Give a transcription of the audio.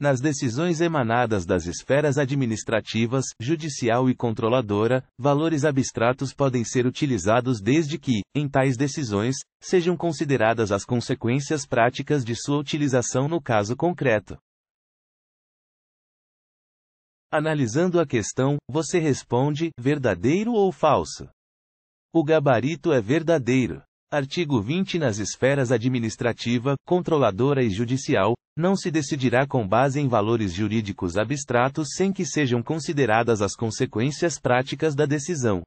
nas decisões emanadas das esferas administrativas, judicial e controladora, valores abstratos podem ser utilizados desde que, em tais decisões, sejam consideradas as consequências práticas de sua utilização no caso concreto. Analisando a questão, você responde: verdadeiro ou falso? O gabarito é verdadeiro. Artigo 20 Nas esferas administrativa, controladora e judicial, não se decidirá com base em valores jurídicos abstratos sem que sejam consideradas as consequências práticas da decisão.